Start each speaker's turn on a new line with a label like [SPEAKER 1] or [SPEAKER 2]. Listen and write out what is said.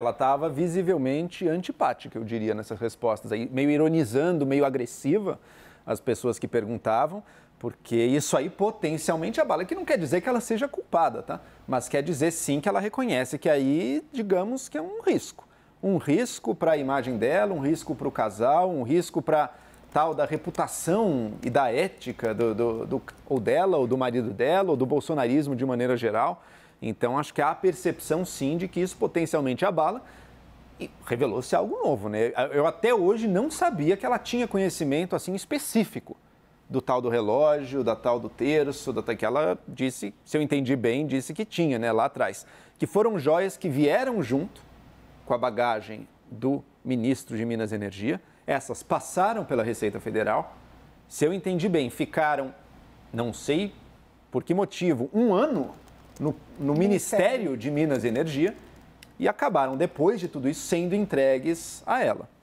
[SPEAKER 1] Ela estava visivelmente antipática, eu diria, nessas respostas aí, meio ironizando, meio agressiva as pessoas que perguntavam, porque isso aí potencialmente abala, que não quer dizer que ela seja culpada, tá? Mas quer dizer sim que ela reconhece que aí, digamos que é um risco. Um risco para a imagem dela, um risco para o casal, um risco para tal da reputação e da ética do, do, do, ou dela, ou do marido dela, ou do bolsonarismo de maneira geral. Então, acho que há a percepção, sim, de que isso potencialmente abala. E revelou-se algo novo, né? Eu até hoje não sabia que ela tinha conhecimento, assim, específico do tal do relógio, da tal do terço, da tal que ela disse, se eu entendi bem, disse que tinha, né, lá atrás. Que foram joias que vieram junto com a bagagem do ministro de Minas e Energia. Essas passaram pela Receita Federal. Se eu entendi bem, ficaram, não sei por que motivo, um ano no, no Ministério de Minas e Energia e acabaram, depois de tudo isso, sendo entregues a ela.